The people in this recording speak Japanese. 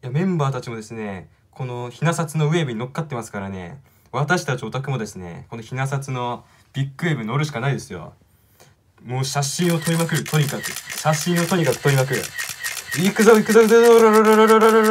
いやメンバーたちもですねこのひなさつのウェーブに乗っかってますからね私たちオタクもですねこのひなさつのビッグウェーブに乗るしかないですよもう写真を撮りまくるとにかく写真をとにかく撮りまくる行くぞ行くぞ行くぞ